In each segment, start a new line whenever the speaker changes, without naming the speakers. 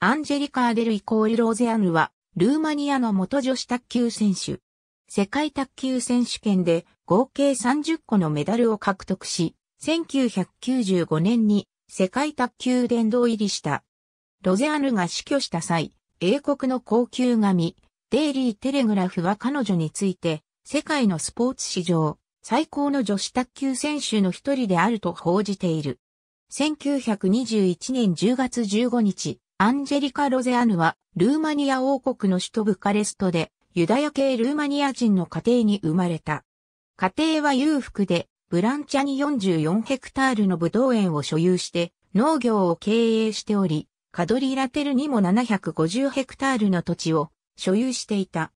アンジェリカ・アデルイコール・ローゼアヌは、ルーマニアの元女子卓球選手。世界卓球選手権で合計30個のメダルを獲得し、1995年に世界卓球殿堂入りした。ロゼアヌが死去した際、英国の高級紙、デイリー・テレグラフは彼女について、世界のスポーツ史上、最高の女子卓球選手の一人であると報じている。1921年10月15日、アンジェリカ・ロゼアヌは、ルーマニア王国の首都ブカレストで、ユダヤ系ルーマニア人の家庭に生まれた。家庭は裕福で、ブランチャに44ヘクタールの武道園を所有して、農業を経営しており、カドリラテルにも750ヘクタールの土地を所有していた。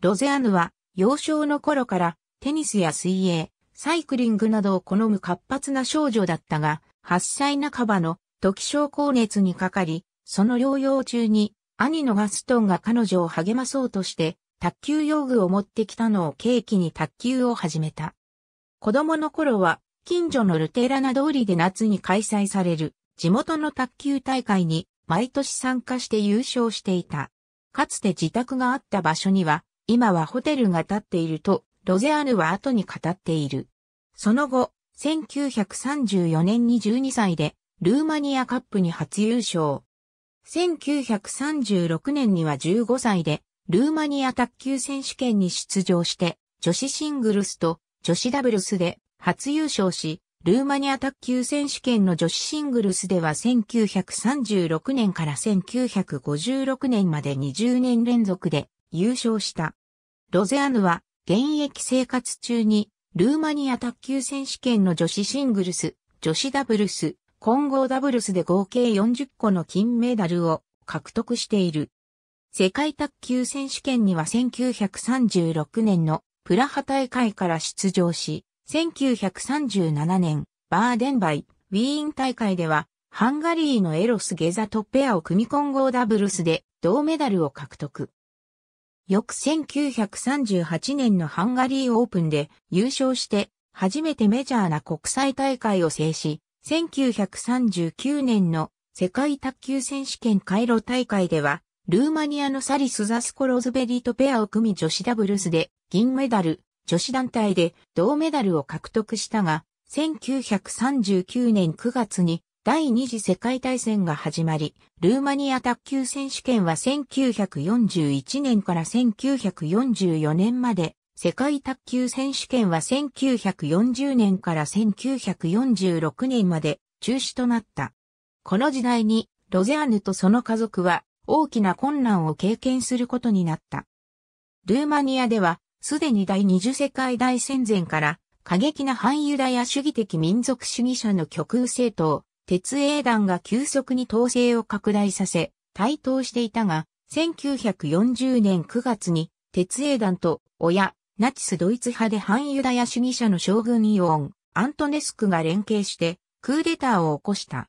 ロゼアヌは幼少の頃からテニスや水泳、サイクリングなどを好む活発な少女だったが、8歳半ばの時症高熱にかかり、その療養中に、兄のガストンが彼女を励まそうとして、卓球用具を持ってきたのを契機に卓球を始めた。子供の頃は、近所のルテラナ通りで夏に開催される、地元の卓球大会に、毎年参加して優勝していた。かつて自宅があった場所には、今はホテルが建っていると、ロゼアヌは後に語っている。その後、1934年に12歳で、ルーマニアカップに初優勝。1936年には15歳で、ルーマニア卓球選手権に出場して、女子シングルスと女子ダブルスで初優勝し、ルーマニア卓球選手権の女子シングルスでは1936年から1956年まで20年連続で優勝した。ロゼアヌは現役生活中にルーマニア卓球選手権の女子シングルス、女子ダブルス、混合ダブルスで合計40個の金メダルを獲得している。世界卓球選手権には1936年のプラハ大会から出場し、1937年バーデンバイ、ウィーン大会ではハンガリーのエロス・ゲザトペアを組み混合ダブルスで銅メダルを獲得。翌1938年のハンガリーオープンで優勝して初めてメジャーな国際大会を制し、1939年の世界卓球選手権カイロ大会では、ルーマニアのサリス・ザスコロズベリーとペアを組み女子ダブルスで銀メダル、女子団体で銅メダルを獲得したが、1939年9月に第二次世界大戦が始まり、ルーマニア卓球選手権は1941年から1944年まで世界卓球選手権は1940年から1946年まで中止となった。この時代にロゼアヌとその家族は大きな困難を経験することになった。ルーマニアではすでに第二次世界大戦前から過激な反ユダヤ主義的民族主義者の極右政党、鉄英団が急速に統制を拡大させ、台頭していたが、1940年9月に鉄英団と親、ナチスドイツ派で反ユダヤ主義者の将軍イオン、アントネスクが連携して、クーデターを起こした。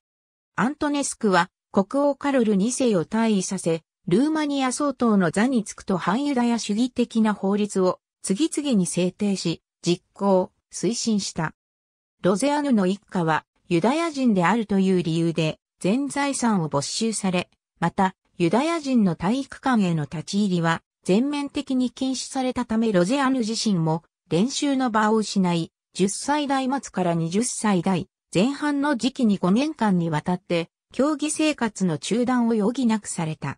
アントネスクは、国王カロル2世を退位させ、ルーマニア総統の座に就くと反ユダヤ主義的な法律を次々に制定し、実行、推進した。ロゼアヌの一家はユダヤ人であるという理由で全財産を没収され、またユダヤ人の体育館への立ち入りは全面的に禁止されたためロゼアヌ自身も練習の場を失い、10歳代末から20歳代前半の時期に5年間にわたって競技生活の中断を余儀なくされた。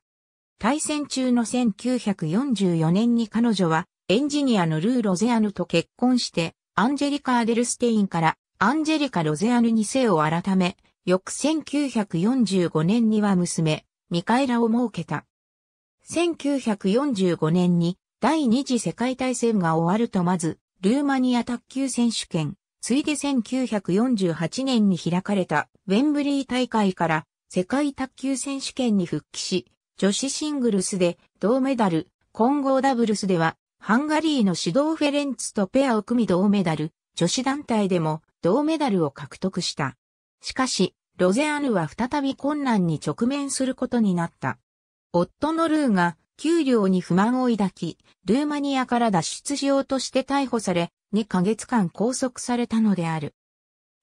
対戦中の1944年に彼女はエンジニアのルー・ロゼアヌと結婚してアンジェリカ・アデルステインからアンジェリカ・ロゼアヌに世を改め、翌1945年には娘、ミカエラを設けた。1945年に第二次世界大戦が終わるとまず、ルーマニア卓球選手権、ついで1948年に開かれたウェンブリー大会から世界卓球選手権に復帰し、女子シングルスで銅メダル、混合ダブルスではハンガリーの指導フェレンツとペアを組み銅メダル、女子団体でも銅メダルを獲得した。しかし、ロゼアヌは再び困難に直面することになった。夫のルーが給料に不満を抱き、ルーマニアから脱出しようとして逮捕され、2ヶ月間拘束されたのである。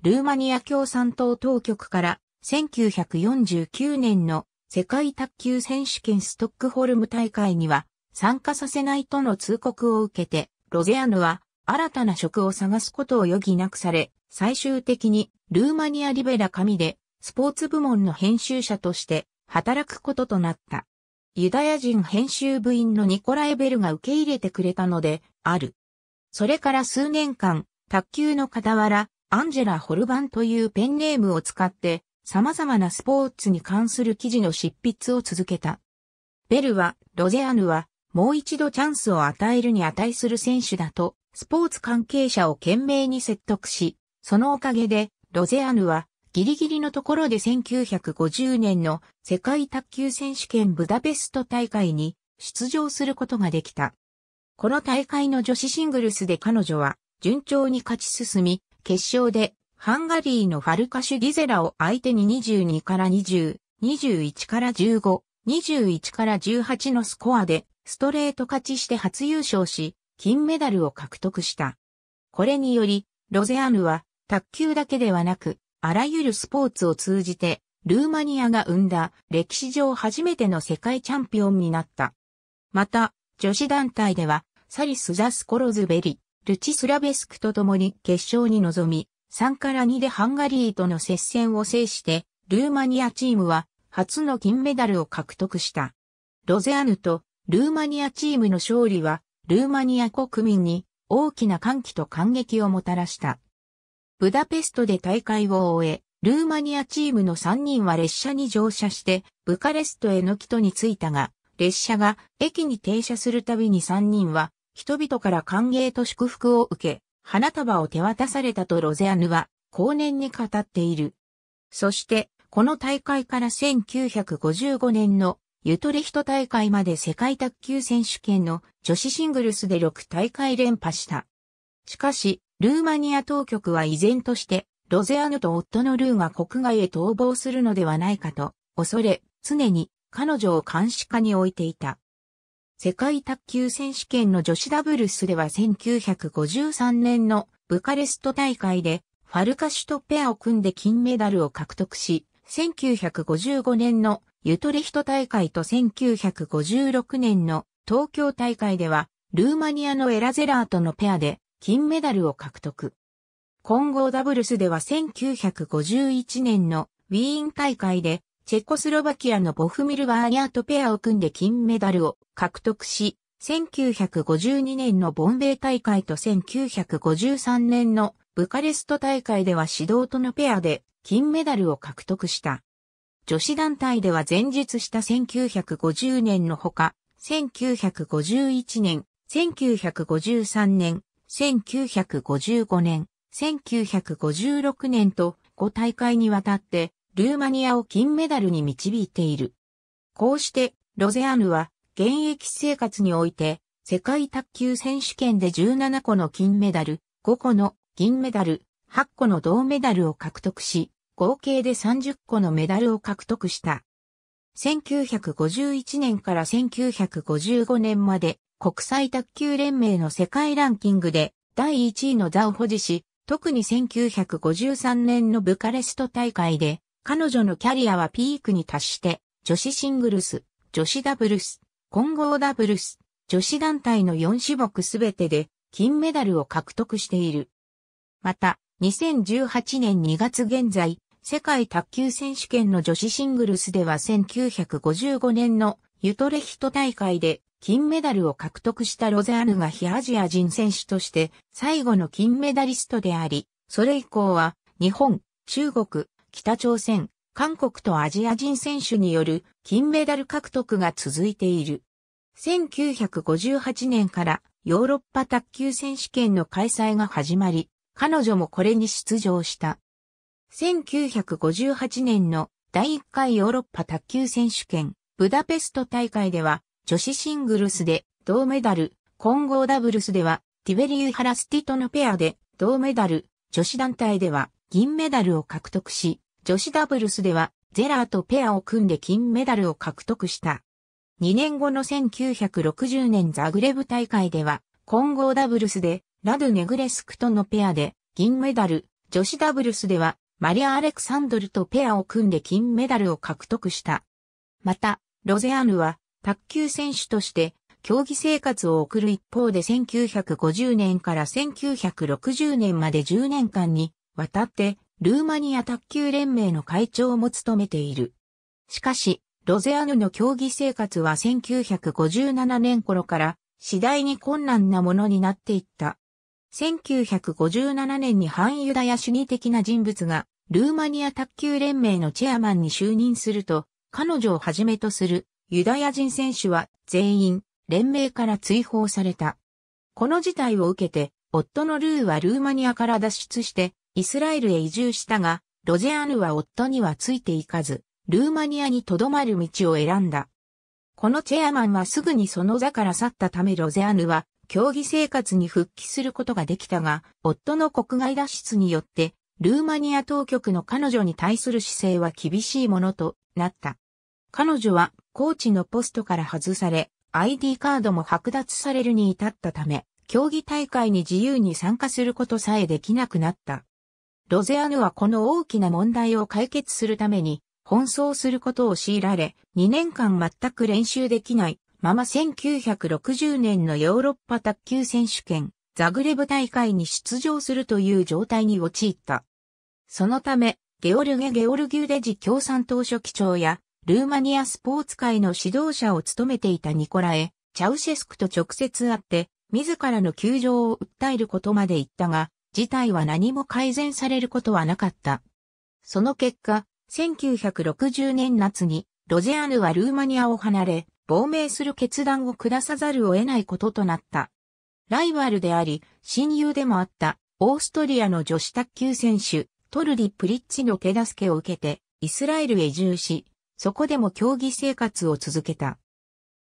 ルーマニア共産党当局から1949年の世界卓球選手権ストックホルム大会には参加させないとの通告を受けて、ロゼアヌは新たな職を探すことを余儀なくされ、最終的にルーマニアリベラ紙でスポーツ部門の編集者として働くこととなった。ユダヤ人編集部員のニコライ・ベルが受け入れてくれたので、ある。それから数年間、卓球の傍ら、アンジェラ・ホルバンというペンネームを使って、様々なスポーツに関する記事の執筆を続けた。ベルは、ロゼアヌは、もう一度チャンスを与えるに値する選手だと、スポーツ関係者を懸命に説得し、そのおかげで、ロゼアヌは、ギリギリのところで1950年の世界卓球選手権ブダペスト大会に出場することができた。この大会の女子シングルスで彼女は順調に勝ち進み、決勝でハンガリーのファルカシュ・ギゼラを相手に22から20、21から15、21から18のスコアでストレート勝ちして初優勝し、金メダルを獲得した。これにより、ロゼアヌは卓球だけではなく、あらゆるスポーツを通じて、ルーマニアが生んだ歴史上初めての世界チャンピオンになった。また、女子団体では、サリス・ザスコロズベリ、ルチスラベスクと共に決勝に臨み、3から2でハンガリーとの接戦を制して、ルーマニアチームは初の金メダルを獲得した。ロゼアヌとルーマニアチームの勝利は、ルーマニア国民に大きな歓喜と感激をもたらした。ブダペストで大会を終え、ルーマニアチームの3人は列車に乗車して、ブカレストへの帰途に着いたが、列車が駅に停車するたびに3人は、人々から歓迎と祝福を受け、花束を手渡されたとロゼアヌは、後年に語っている。そして、この大会から1955年のユトレヒト大会まで世界卓球選手権の女子シングルスで6大会連覇した。しかし、ルーマニア当局は依然として、ロゼアヌと夫のルーが国外へ逃亡するのではないかと、恐れ、常に彼女を監視下に置いていた。世界卓球選手権の女子ダブルスでは1953年のブカレスト大会でファルカシュとペアを組んで金メダルを獲得し、1955年のユトレヒト大会と1956年の東京大会ではルーマニアのエラゼラーとのペアで金メダルを獲得。混合ダブルスでは1951年のウィーン大会でチェコスロバキアのボフミルバーニャートペアを組んで金メダルを獲得し、1952年のボンベイ大会と1953年のブカレスト大会では指導とのペアで金メダルを獲得した。女子団体では前述した1950年のほか、1951年、1953年、1955年、1956年と5大会にわたってルーマニアを金メダルに導いている。こうしてロゼアヌは現役生活において世界卓球選手権で17個の金メダル、5個の銀メダル、8個の銅メダルを獲得し、合計で30個のメダルを獲得した。1951年から1955年まで国際卓球連盟の世界ランキングで第1位の座を保持し、特に1953年のブカレスト大会で、彼女のキャリアはピークに達して、女子シングルス、女子ダブルス、混合ダブルス、女子団体の4種目すべてで金メダルを獲得している。また、2018年2月現在、世界卓球選手権の女子シングルスでは1955年のユトレヒト大会で金メダルを獲得したロゼアヌが非アジア人選手として最後の金メダリストであり、それ以降は日本、中国、北朝鮮、韓国とアジア人選手による金メダル獲得が続いている。1958年からヨーロッパ卓球選手権の開催が始まり、彼女もこれに出場した。1958年の第1回ヨーロッパ卓球選手権ブダペスト大会では女子シングルスで銅メダル、混合ダブルスではティベリー・ハラスティとのペアで銅メダル、女子団体では銀メダルを獲得し、女子ダブルスではゼラーとペアを組んで金メダルを獲得した。2年後の1960年ザグレブ大会では混合ダブルスでラドゥ・ネグレスクとのペアで銀メダル、女子ダブルスではマリア・アレクサンドルとペアを組んで金メダルを獲得した。また、ロゼアヌは卓球選手として競技生活を送る一方で1950年から1960年まで10年間にわたってルーマニア卓球連盟の会長も務めている。しかし、ロゼアヌの競技生活は1957年頃から次第に困難なものになっていった。1957年に反ユダヤ主義的な人物がルーマニア卓球連盟のチェアマンに就任すると、彼女をはじめとするユダヤ人選手は全員連盟から追放された。この事態を受けて、夫のルーはルーマニアから脱出してイスラエルへ移住したが、ロゼアヌは夫にはついていかず、ルーマニアに留まる道を選んだ。このチェアマンはすぐにその座から去ったためロゼアヌは競技生活に復帰することができたが、夫の国外脱出によって、ルーマニア当局の彼女に対する姿勢は厳しいものとなった。彼女はコーチのポストから外され、ID カードも剥奪されるに至ったため、競技大会に自由に参加することさえできなくなった。ロゼアヌはこの大きな問題を解決するために、奔走することを強いられ、2年間全く練習できないまま1960年のヨーロッパ卓球選手権、ザグレブ大会に出場するという状態に陥った。そのため、ゲオルゲ・ゲオルギュデジ共産党書記長やルーマニアスポーツ界の指導者を務めていたニコラエ・チャウシェスクと直接会って、自らの窮状を訴えることまで言ったが、事態は何も改善されることはなかった。その結果、1960年夏に、ロゼアヌはルーマニアを離れ、亡命する決断を下さざるを得ないこととなった。ライバルであり、親友でもあった、オーストリアの女子卓球選手、トルディ・プリッチの手助けを受けて、イスラエルへ移住し、そこでも競技生活を続けた。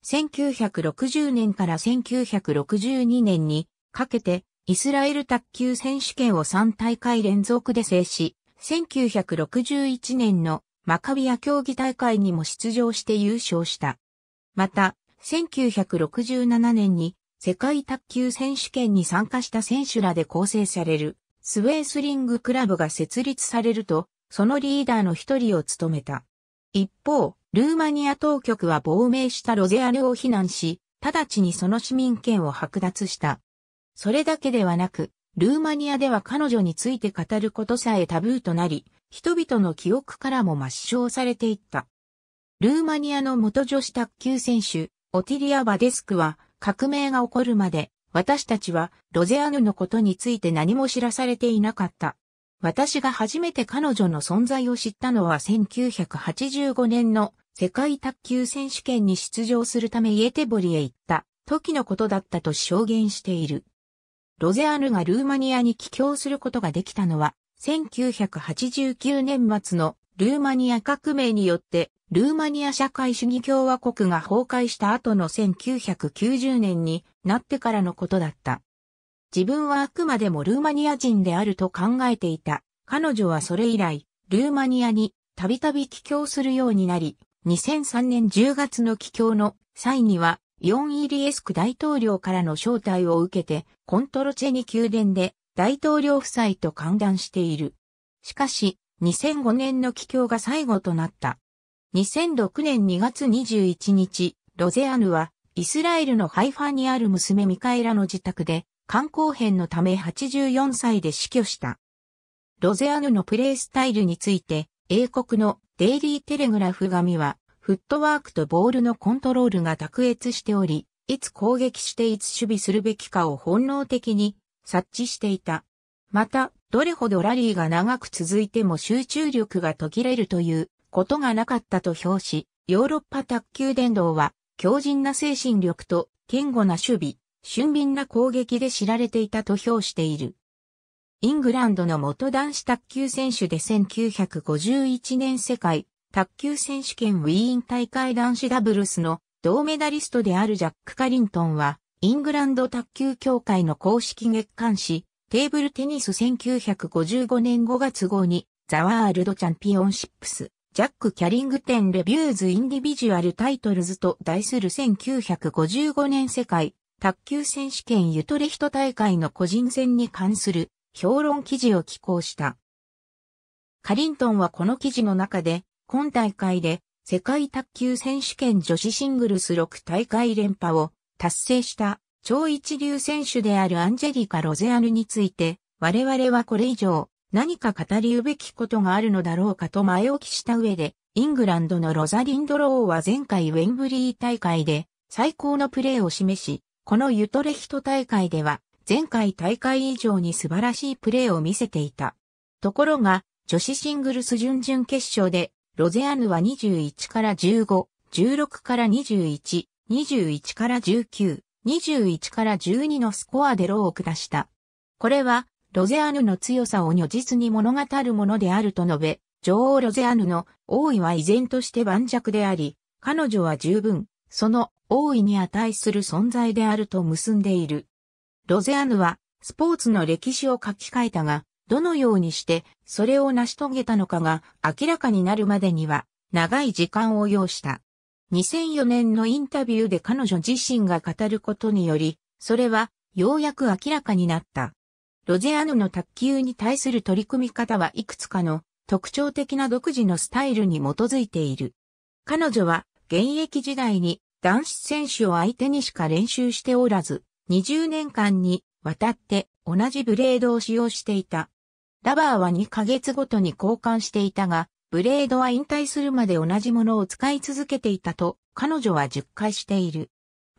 1960年から1962年にかけてイスラエル卓球選手権を3大会連続で制し、1961年のマカビア競技大会にも出場して優勝した。また、1967年に世界卓球選手権に参加した選手らで構成されるスウェースリングクラブが設立されると、そのリーダーの一人を務めた。一方、ルーマニア当局は亡命したロゼアルを非難し、直ちにその市民権を剥奪した。それだけではなく、ルーマニアでは彼女について語ることさえタブーとなり、人々の記憶からも抹消されていった。ルーマニアの元女子卓球選手、オティリア・バデスクは、革命が起こるまで、私たちはロゼアヌのことについて何も知らされていなかった。私が初めて彼女の存在を知ったのは1985年の世界卓球選手権に出場するためイエテボリへ行った時のことだったと証言している。ロゼアヌがルーマニアに帰郷することができたのは1989年末のルーマニア革命によってルーマニア社会主義共和国が崩壊した後の1990年になってからのことだった。自分はあくまでもルーマニア人であると考えていた。彼女はそれ以来、ルーマニアにたびたび帰郷するようになり、2003年10月の帰郷の際には、ヨン・イリエスク大統領からの招待を受けて、コントロチェニ宮殿で大統領夫妻と歓談している。しかし、2005年の帰郷が最後となった。2006年2月21日、ロゼアヌは、イスラエルのハイファにある娘ミカエラの自宅で、肝硬変のため84歳で死去した。ロゼアヌのプレイスタイルについて、英国のデイリーテレグラフ紙は、フットワークとボールのコントロールが卓越しており、いつ攻撃していつ守備するべきかを本能的に察知していた。また、どれほどラリーが長く続いても集中力が途切れるということがなかったと評し、ヨーロッパ卓球伝道は強靭な精神力と堅固な守備、俊敏な攻撃で知られていたと評している。イングランドの元男子卓球選手で1951年世界卓球選手権ウィーン大会男子ダブルスの銅メダリストであるジャック・カリントンは、イングランド卓球協会の公式月刊誌、テーブルテニス1955年5月号に、ザワールドチャンピオンシップス、ジャック・キャリングテン・レビューズ・インディビジュアル・タイトルズと題する1955年世界卓球選手権ユトレヒト大会の個人戦に関する評論記事を寄稿した。カリントンはこの記事の中で、今大会で世界卓球選手権女子シングルス6大会連覇を達成した超一流選手であるアンジェリカ・ロゼアルについて、我々はこれ以上何か語りうべきことがあるのだろうかと前置きした上で、イングランドのロザリンド・ローは前回ウェンブリー大会で最高のプレーを示し、このユトレヒト大会では、前回大会以上に素晴らしいプレーを見せていた。ところが、女子シングルス準々決勝で、ロゼアヌは21から15、16から21、21から19、21から12のスコアでローを下した。これは、ロゼアヌの強さを如実に物語るものであると述べ、女王ロゼアヌの王位は依然として盤石であり、彼女は十分、その大いに値する存在であると結んでいる。ロゼアヌはスポーツの歴史を書き換えたが、どのようにしてそれを成し遂げたのかが明らかになるまでには長い時間を要した。2004年のインタビューで彼女自身が語ることにより、それはようやく明らかになった。ロゼアヌの卓球に対する取り組み方はいくつかの特徴的な独自のスタイルに基づいている。彼女は現役時代に男子選手を相手にしか練習しておらず、20年間にわたって同じブレードを使用していた。ラバーは2ヶ月ごとに交換していたが、ブレードは引退するまで同じものを使い続けていたと、彼女は10回している。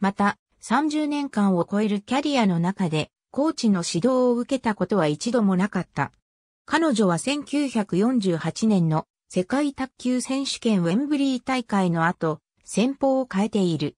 また、30年間を超えるキャリアの中で、コーチの指導を受けたことは一度もなかった。彼女は1948年の世界卓球選手権ウェンブリー大会の後、戦法を変えている。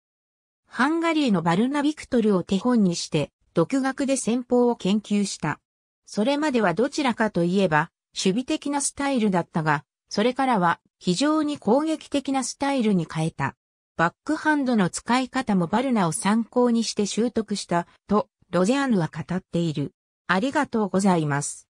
ハンガリーのバルナ・ビクトルを手本にして、独学で戦法を研究した。それまではどちらかといえば、守備的なスタイルだったが、それからは非常に攻撃的なスタイルに変えた。バックハンドの使い方もバルナを参考にして習得した、と、ロゼアヌは語っている。ありがとうございます。